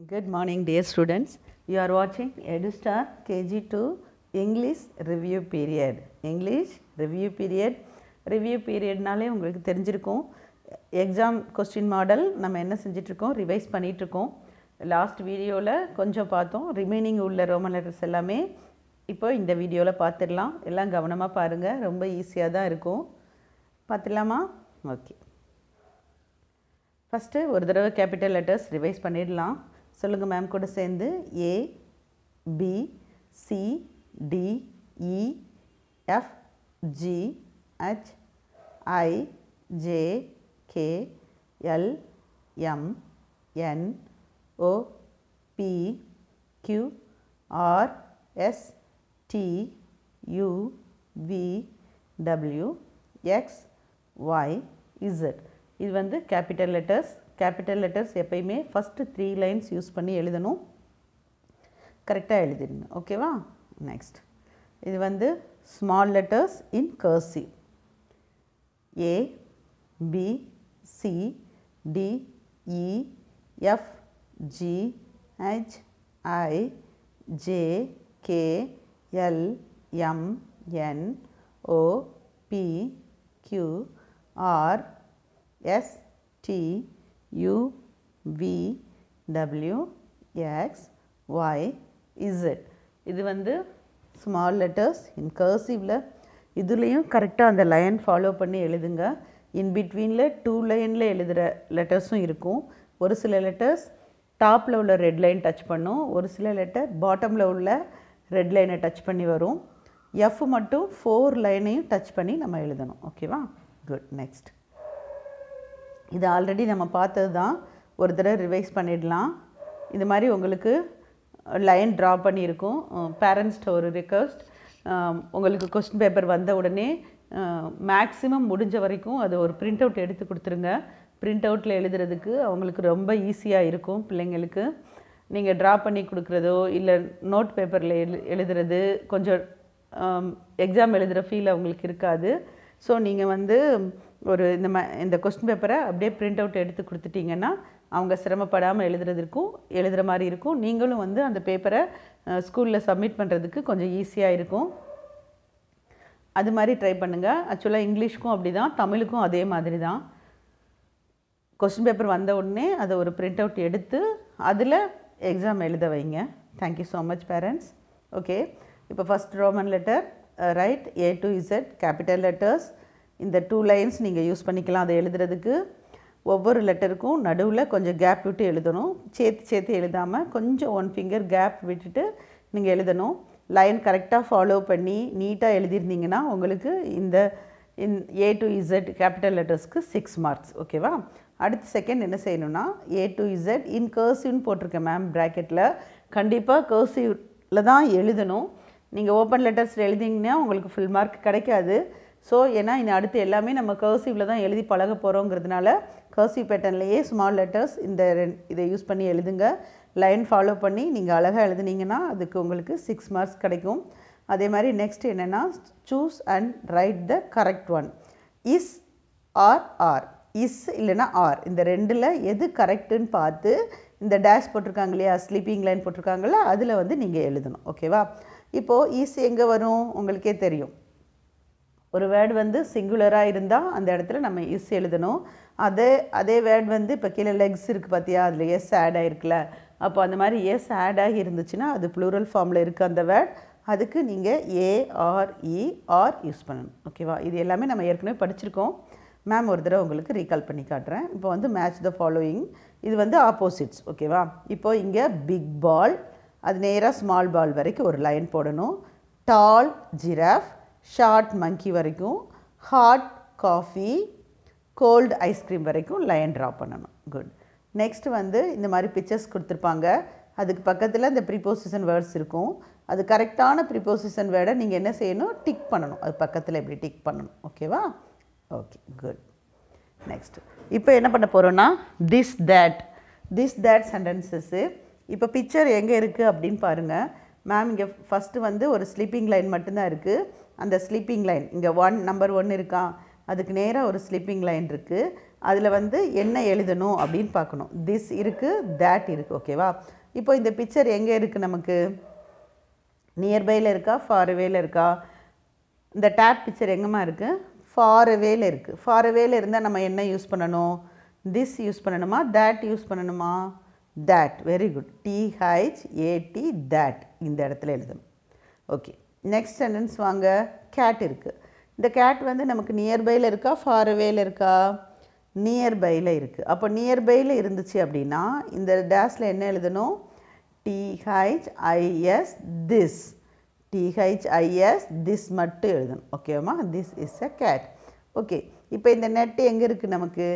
Good Good morning dear students. You are watching KG two English review period English review period review பீரியட்னாலே உங்களுக்கு தெரிஞ்சிருக்கும் exam question model நம்ம என்ன செஞ்சிட்ருக்கோம் revise பண்ணிகிட்ருக்கோம் last வீடியோவில் கொஞ்சம் பார்த்தோம் ரிமைனிங் உள்ள ரோமன் லெட்டர்ஸ் எல்லாமே இப்போ இந்த வீடியோவில் பார்த்துடலாம் எல்லாம் கவனமாக பாருங்கள் ரொம்ப ஈஸியாக தான் இருக்கும் பார்த்துடலாமா ஓகே ஃபஸ்ட்டு ஒரு தடவை கேபிட்டல் லெட்டர்ஸ் ரிவைஸ் பண்ணிடலாம் சொல்லுங்கள் மேம் கூட சேர்ந்து A B C D E F G H I J K L M N O P Q R S T U V W X Y Z இது வந்து capital letters capital letters எப்பயுமே first three lines use பண்ணி எழுதணும் கரெக்டாக எழுதிடுங்க ஓகேவா next இது வந்து small letters in cursive A B C D E F G H I J K L M N O P Q R S T U, V, W, X, Y, Z. இது வந்து small letters இன் கர்சிவில் இதுலேயும் கரெக்டாக அந்த line follow பண்ணி எழுதுங்க இன் பிட்வீனில் two லைனில் எழுதுகிற லெட்டர்ஸும் இருக்கும் ஒரு சில லெட்டர்ஸ் டாப்பில் உள்ள ரெட் லைன் டச் பண்ணும் ஒரு சில லெட்டர் பாட்டமில் உள்ள ரெட் லைனை டச் பண்ணி வரும் எஃப் மட்டும் ஃபோர் லைனையும் டச் பண்ணி நம்ம எழுதணும் ஓகேவா குட் நெக்ஸ்ட் இது ஆல்ரெடி நம்ம பார்த்தது தான் ஒரு தடவை ரிவைஸ் பண்ணிடலாம் இது மாதிரி உங்களுக்கு லைன் ட்ரா பண்ணியிருக்கும் பேரண்ட்ஸ்ட ஒரு ரிக்வஸ்ட் உங்களுக்கு கொஸ்டின் பேப்பர் வந்த உடனே மேக்ஸிமம் முடிஞ்ச வரைக்கும் அது ஒரு பிரிண்ட் அவுட் எடுத்து கொடுத்துருங்க பிரிண்ட் அவுட்டில் எழுதுறதுக்கு அவங்களுக்கு ரொம்ப ஈஸியாக இருக்கும் பிள்ளைங்களுக்கு நீங்கள் ட்ரா பண்ணி கொடுக்குறதோ இல்லை நோட் பேப்பரில் எழு எழுதுறது கொஞ்சம் எக்ஸாம் எழுதுகிற ஃபீல் அவங்களுக்கு இருக்காது ஸோ நீங்கள் வந்து ஒரு இந்த ம இந்த கொஸ்டின் பேப்பரை அப்படியே பிரிண்ட் அவுட் எடுத்து கொடுத்துட்டிங்கன்னா அவங்க சிரமப்படாமல் எழுதுறதுக்கும் எழுதுகிற மாதிரி இருக்கும் நீங்களும் வந்து அந்த பேப்பரை ஸ்கூலில் சப்மிட் பண்ணுறதுக்கு கொஞ்சம் ஈஸியாக இருக்கும் அது மாதிரி ட்ரை பண்ணுங்கள் ஆக்சுவலாக இங்கிலீஷ்க்கும் அப்படி தான் தமிழுக்கும் அதே மாதிரி தான் கொஸ்டின் பேப்பர் வந்த உடனே அதை ஒரு பிரிண்ட் அவுட் எடுத்து அதில் எக்ஸாம் எழுத வைங்க thank you so much parents okay இப்போ first Roman letter right A to Z capital letters இந்த டூ லைன்ஸ் நீங்கள் யூஸ் பண்ணிக்கலாம் அதை எழுதுறதுக்கு ஒவ்வொரு லெட்டருக்கும் நடுவில் கொஞ்சம் கேப் விட்டு எழுதணும் சேர்த்து சேர்த்து எழுதாமல் கொஞ்சம் ஒன் ஃபிங்கர் கேப் விட்டுட்டு நீங்கள் எழுதணும் லைன் கரெக்டாக ஃபாலோ பண்ணி நீட்டாக எழுதியிருந்தீங்கன்னா உங்களுக்கு இந்த in A to Z capital லெட்டர்ஸ்க்கு சிக்ஸ் மார்க்ஸ் ஓகேவா அடுத்த செகண்ட் என்ன செய்யணும்னா ஏ டு இசட் இன் கர்சிவ்னு போட்டிருக்கேன் மேம் ப்ராக்கெட்டில் கண்டிப்பாக கர்சிவில் தான் எழுதணும் நீங்கள் ஓப்பன் லெட்டர்ஸில் எழுதிங்கன்னா உங்களுக்கு ஃபுல் மார்க் கிடைக்காது ஸோ ஏன்னா இனி அடுத்து எல்லாமே நம்ம கர்சிவில் தான் எழுதி பழக போகிறோங்கிறதுனால கர்சிவ் பேட்டர்ன்லேயே ஸ்மால் லெட்டர்ஸ் இந்த இதை யூஸ் பண்ணி எழுதுங்க லைன் ஃபாலோ பண்ணி நீங்கள் அழகாக எழுதுனீங்கன்னா அதுக்கு உங்களுக்கு சிக்ஸ் மார்க்ஸ் கிடைக்கும் அதே மாதிரி நெக்ஸ்ட் என்னென்னா choose and write the correct one is are are is இல்லைனா ஆர் இந்த ரெண்டில் எது கரெக்டுன்னு பார்த்து இந்த டேஷ் போட்டிருக்காங்க இல்லையா ஸ்லீப்பிங் லைன் போட்டிருக்காங்களா அதில் வந்து நீங்கள் எழுதணும் ஓகேவா இப்போது இஸ் எங்கே வரும் உங்களுக்கே தெரியும் ஒரு வேர்டு வந்து சிங்குலராக இருந்தால் அந்த இடத்துல நம்ம இஸ் எழுதணும் அதே அதே வேர்டு வந்து இப்போ கீழே லெக்ஸ் இருக்குது பார்த்தியா அதில் எஸ் ஆட் ஆகிருக்குல்ல அப்போ அந்த மாதிரி எஸ் ஆட் ஆகி இருந்துச்சுன்னா அது ப்ளூரல் ஃபார்மில் இருக்குது அந்த வேர்ட் அதுக்கு நீங்கள் ஏஆர்இஆர் யூஸ் e, பண்ணணும் ஓகேவா இது எல்லாமே நம்ம ஏற்கனவே படிச்சிருக்கோம் மேம் ஒரு தடவை உங்களுக்கு ரீகால் பண்ணி காட்டுறேன் இப்போ வந்து மேட்ச் த ஃபாலோயிங் இது வந்து ஆப்போசிட்ஸ் ஓகேவா இப்போ இங்கே பிக் பால் அது நேராக ஸ்மால் பால் வரைக்கும் ஒரு லைன் போடணும் டால் ஜிராஃப் ஷார்ட் மங்கி வரைக்கும் ஹாட் காஃபி கோல்டு ஐஸ்கிரீம் வரைக்கும் லைன் ட்ரா பண்ணணும் குட் நெக்ஸ்ட் வந்து இந்த மாதிரி பிக்சர்ஸ் கொடுத்துருப்பாங்க அதுக்கு பக்கத்தில் இந்த ப்ரிப்போசிஷன் வேர்ட்ஸ் இருக்கும் அது கரெக்டான ப்ரிப்போசிஷன் வேர்டை நீங்கள் என்ன செய்யணும் டிக் பண்ணணும் அது பக்கத்தில் இப்படி டிக் பண்ணணும் ஓகேவா ஓகே குட் நெக்ஸ்ட் இப்போ என்ன பண்ண போகிறோன்னா this that this that sentences இப்போ பிக்சர் எங்கே இருக்குது அப்படின்னு பாருங்கள் மேம் இங்கே ஃபஸ்ட்டு வந்து ஒரு ஸ்லீப்பிங் லைன் மட்டும்தான் இருக்குது அந்த ஸ்லீப்பிங் லைன் இங்கே ஒன் நம்பர் ஒன் இருக்கா அதுக்கு நேராக ஒரு ஸ்லீப்பிங் லைன் இருக்குது அதில் வந்து என்ன எழுதணும் அப்படின்னு பார்க்கணும் திஸ் இருக்குது தேட் இருக்குது ஓகேவா இப்போ இந்த பிக்சர் எங்கே இருக்குது நமக்கு நியர்பையில் இருக்கா ஃபார்வேயில் இருக்கா இந்த டேப் பிக்சர் எங்கேம்மா இருக்குது ஃபார்வேயில் இருக்குது ஃபார்வேயில் இருந்தால் நம்ம என்ன யூஸ் பண்ணணும் திஸ் யூஸ் பண்ணணுமா தேட் யூஸ் பண்ணணுமா that very good T H A T that இந்த இடத்துல எழுதணும் ஓகே நெக்ஸ்ட் சென்டென்ஸ் வாங்க கேட் இருக்குது இந்த கேட் வந்து நமக்கு நியர்பையில் இருக்கா ஃபார்வேயில் இருக்கா நியர்பையில் இருக்குது அப்போ நியர்பையில் இருந்துச்சு அப்படின்னா இந்த டேஸில் என்ன எழுதணும் ஐஎஸ் திஸ் ஐஎஸ் திஸ் மட்டும் எழுதணும் ஓகேவா this is a cat okay இப்போ இந்த நெட் எங்கே இருக்குது நமக்கு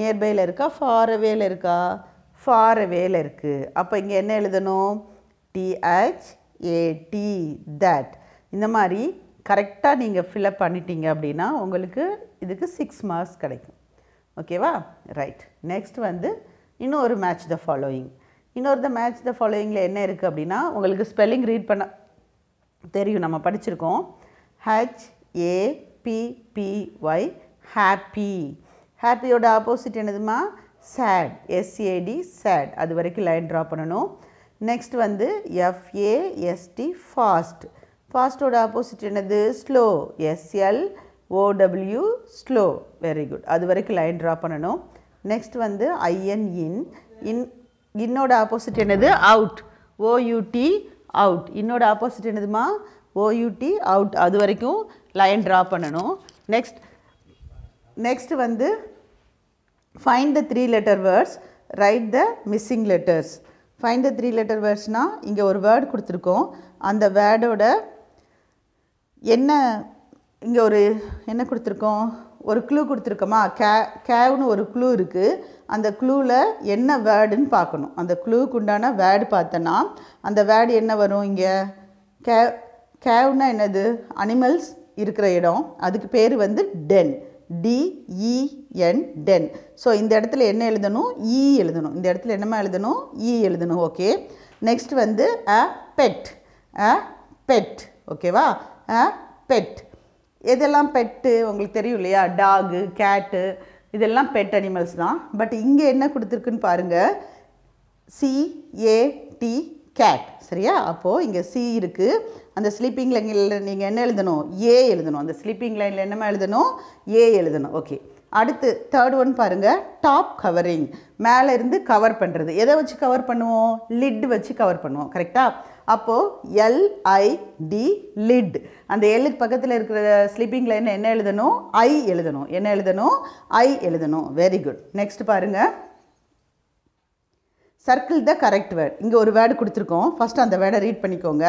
நியர்பையில் இருக்கா ஃபாரவேயில் இருக்கா ஃபார்வேயில் இருக்குது அப்போ இங்கே என்ன எழுதணும் டிஹெச் ஏடி தட் இந்த மாதிரி கரெக்டாக நீங்கள் ஃபில்அப் பண்ணிட்டீங்க அப்படின்னா உங்களுக்கு இதுக்கு சிக்ஸ் மார்க்ஸ் கிடைக்கும் ஓகேவா ரைட் நெக்ஸ்ட் வந்து இன்னொரு மேட்ச் த ஃபாலோயிங் இன்னொரு த மேட்ச் த ஃபாலோயிங்கில் என்ன இருக்குது அப்படின்னா உங்களுக்கு ஸ்பெல்லிங் ரீட் பண்ண தெரியும் நம்ம படிச்சிருக்கோம் H A P Y happy ஹாப்பியோட ஆப்போசிட் என்னதுமா சேட் எஸ்ஏடி சேட் அது வரைக்கும் லைன் ட்ரா பண்ணணும் நெக்ஸ்ட் வந்து எஃப்ஏஎஸ்டி ஃபாஸ்ட் ஃபாஸ்டோட ஆப்போசிட் என்னது slow S L O W slow very good அது வரைக்கும் லைன் ட்ரா பண்ணணும் நெக்ஸ்ட் வந்து ஐஎன் இன் இன் இன்னோட ஆப்போசிட் என்னது அவுட் ஓயூடி அவுட் இன்னோட ஆப்போசிட் என்னதுமா ஓயூடி அவுட் அது வரைக்கும் லைன் ட்ரா பண்ணணும் நெக்ஸ்ட் நெக்ஸ்ட் வந்து find the three letter words write the missing letters find the three letter வேர்ட்ஸ்னால் இங்கே ஒரு வேர்டு கொடுத்துருக்கோம் அந்த வேர்டோட என்ன இங்கே ஒரு என்ன கொடுத்துருக்கோம் ஒரு க்ளூ கொடுத்துருக்கோமா கே கேவ்னு ஒரு க்ளூ இருக்குது அந்த க்ளூவில் என்ன வேர்டுன்னு பார்க்கணும் அந்த க்ளூவுக்கு உண்டான வேர்டு பார்த்தோன்னா அந்த வேர்டு என்ன வரும் இங்கே கே கேவ்னா என்னது அனிமல்ஸ் இருக்கிற இடம் அதுக்கு பேர் வந்து டென் டிஇஎன் டென் ஸோ இந்த இடத்துல என்ன எழுதணும் இ e எழுதணும் இந்த இடத்துல என்னமா எழுதணும் இ e எழுதணும் ஓகே நெக்ஸ்ட் வந்து அ பெட் அ பெட் ஓகேவா பெட் எதெல்லாம் பெட்டு உங்களுக்கு தெரியும் இல்லையா டாகு கேட்டு இதெல்லாம் பெட் அனிமல்ஸ் தான் பட் இங்கே என்ன கொடுத்துருக்குன்னு பாருங்கள் சிஏடி கேட் சரியா அப்போது இங்கே சி இருக்குது அந்த ஸ்லீப்பிங் லைனில் நீங்கள் என்ன எழுதணும் ஏ எழுதணும் அந்த ஸ்லீப்பிங் லைனில் என்னமா எழுதணும் ஏ எழுதணும் ஓகே அடுத்து தேர்ட் ஒன் பாருங்கள் டாப் கவரிங் மேலே இருந்து கவர் பண்ணுறது எதை வச்சு கவர் பண்ணுவோம் லிட் வச்சு கவர் பண்ணுவோம் கரெக்டாக அப்போது எல்ஐடி லிட் அந்த எல்லுக்கு பக்கத்தில் இருக்கிற ஸ்லீப்பிங் லைன் என்ன எழுதணும் ஐ எழுதணும் என்ன எழுதணும் ஐ எழுதணும் வெரி குட் நெக்ஸ்ட் பாருங்கள் சர்க்கிள் த கரெக்ட் வேர்ட் இங்கே ஒரு வேர்டு கொடுத்துருக்கோம் ஃபஸ்ட் அந்த வேர்டை ரீட் பண்ணிக்கோங்க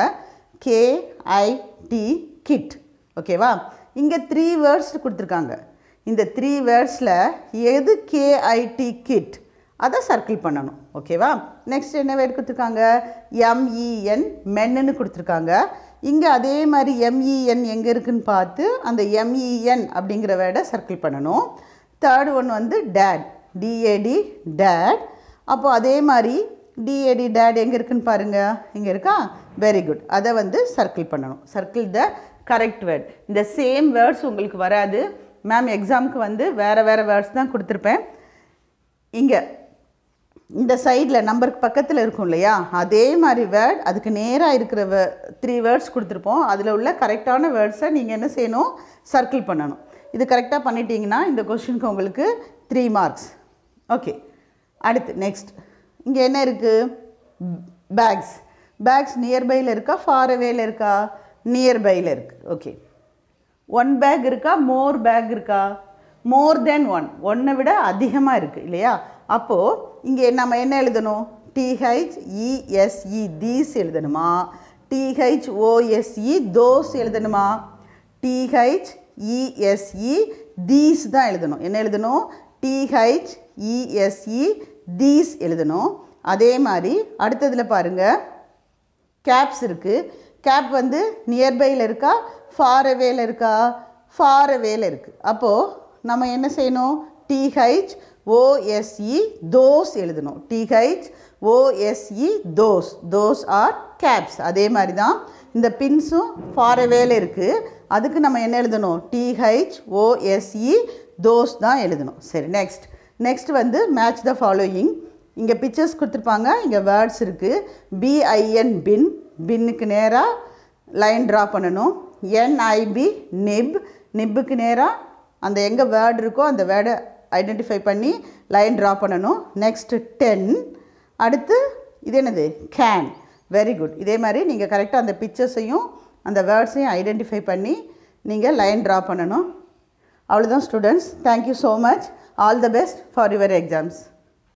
கேஐடி கிட் ஓகேவா இங்கே த்ரீ வேர்ட்ஸ் கொடுத்துருக்காங்க இந்த த்ரீ வேர்ட்ஸில் எது கேஐடி கிட் அதை சர்க்கிள் பண்ணணும் ஓகேவா நெக்ஸ்ட் என்ன வேர்டு கொடுத்துருக்காங்க எம்இஎன் மென்னு e கொடுத்துருக்காங்க இங்கே அதே மாதிரி எம்இஎன் e எங்கே இருக்குன்னு பார்த்து அந்த எம்இஎன் e அப்படிங்கிற வேர்டை சர்க்கிள் பண்ணணும் தேர்டு ஒன் வந்து டேட் டிஏடி டேட் அப்போது அதே மாதிரி டிஏடி டேட் எங்கே இருக்குன்னு பாருங்கள் இங்கே இருக்கா வெரி குட் அதை வந்து சர்க்கிள் பண்ணணும் சர்க்கிள் த கரெக்ட் வேர்ட் இந்த சேம் வேர்ட்ஸ் உங்களுக்கு வராது மேம் எக்ஸாமுக்கு வந்து வேறு வேறு வேர்ட்ஸ் தான் கொடுத்துருப்பேன் இங்கே இந்த சைடில் நம்பருக்கு பக்கத்தில் இருக்கும் இல்லையா அதே மாதிரி வேர்ட் அதுக்கு நேராக இருக்கிற வே த்ரீ வேர்ட்ஸ் கொடுத்துருப்போம் அதில் உள்ள கரெக்டான வேர்ட்ஸை நீங்கள் என்ன செய்யணும் சர்க்கிள் பண்ணணும் இது கரெக்டாக பண்ணிட்டீங்கன்னா இந்த கொஷினுக்கு உங்களுக்கு த்ரீ மார்க்ஸ் ஓகே அடுத்து நெக்ஸ்ட் இங்கே என்ன இருக்குது பேக்ஸ் பேக்ஸ் நியர்பையில் இருக்கா ஃபாரவேயில் இருக்கா நியர்பையில் இருக்குது ஓகே ஒன் பேக் இருக்கா மோர் பேக் இருக்கா மோர் தென் ஒன் ஒன்றை விட அதிகமாக இருக்குது இல்லையா அப்போது இங்கே நம்ம என்ன எழுதணும் டிஹெச் இஎஸ்இ தீஸ் எழுதணுமா டிஹெச் ஓஎஸ்இ e தோஸ் எழுதணுமா டிஹெச் இஎஸ்இ தீஸ் தான் எழுதணும் என்ன எழுதணும் டிஹெச் இஎஸ்இ தீஸ் எழுதணும் அதே மாதிரி அடுத்ததில் பாருங்கள் கேப்ஸ் இருக்குது கேப் வந்து நியர்பையில் இருக்கா ஃபாரவேல இருக்கா ஃபாரவேல இருக்குது அப்போது நம்ம என்ன செய்யணும் டிஹெச் ஓஎஸ்இ தோஸ் e எழுதணும் T H O S E those those are caps அதே மாதிரி தான் இந்த பின்ஸும் ஃபாரவேல இருக்குது அதுக்கு நம்ம என்ன எழுதணும் டிஹெச் ஓஎஸ்இ தோஸ் தான் எழுதணும் சரி நெக்ஸ்ட் நெக்ஸ்ட் வந்து மேட்ச் த ஃபாலோயிங் இங்கே பிக்சர்ஸ் கொடுத்துருப்பாங்க இங்கே வேர்ட்ஸ் இருக்குது பிஐஎன் பின் பின்னுக்கு நேராக லைன் ட்ரா பண்ணணும் என்ஐபி நிப் நிப்புக்கு நேராக அந்த எங்கே வேர்டு இருக்கோ அந்த வேர்டை ஐடென்டிஃபை பண்ணி லைன் ட்ரா பண்ணணும் நெக்ஸ்ட்டு டென் அடுத்து இது என்னது கேன் வெரி குட் இதே மாதிரி நீங்கள் கரெக்டாக அந்த பிக்சர்ஸையும் அந்த வேர்ட்ஸையும் ஐடென்டிஃபை பண்ணி நீங்கள் லைன் ட்ரா பண்ணணும் அவ்வளோதான் students thank you so much all the best for your exams